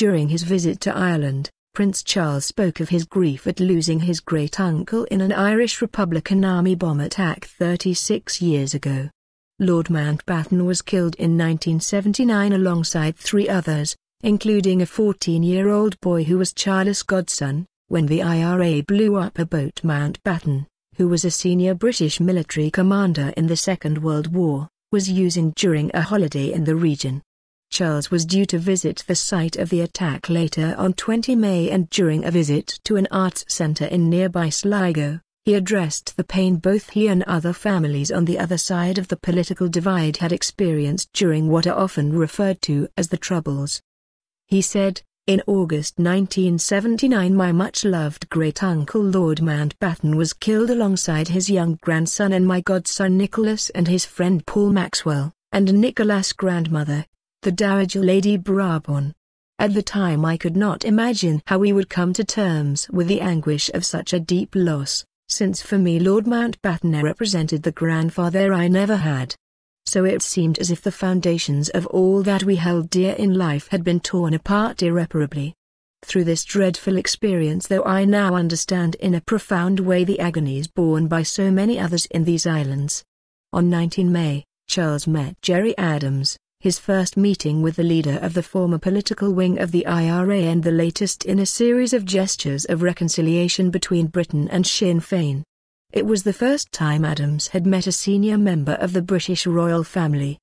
During his visit to Ireland, Prince Charles spoke of his grief at losing his great-uncle in an Irish Republican Army bomb attack 36 years ago. Lord Mountbatten was killed in 1979 alongside three others, including a 14-year-old boy who was Charles' godson, when the IRA blew up a boat Mountbatten, who was a senior British military commander in the Second World War, was using during a holiday in the region. Charles was due to visit the site of the attack later on 20 May and during a visit to an arts centre in nearby Sligo, he addressed the pain both he and other families on the other side of the political divide had experienced during what are often referred to as the Troubles. He said, in August 1979 my much-loved great-uncle Lord Mountbatten was killed alongside his young grandson and my godson Nicholas and his friend Paul Maxwell, and Nicholas' grandmother, the Dowager Lady Brabon. At the time I could not imagine how we would come to terms with the anguish of such a deep loss, since for me Lord Mountbatten represented the grandfather I never had. So it seemed as if the foundations of all that we held dear in life had been torn apart irreparably. Through this dreadful experience though I now understand in a profound way the agonies borne by so many others in these islands. On 19 May, Charles met Jerry Adams, his first meeting with the leader of the former political wing of the IRA and the latest in a series of gestures of reconciliation between Britain and Sinn Féin. It was the first time Adams had met a senior member of the British royal family.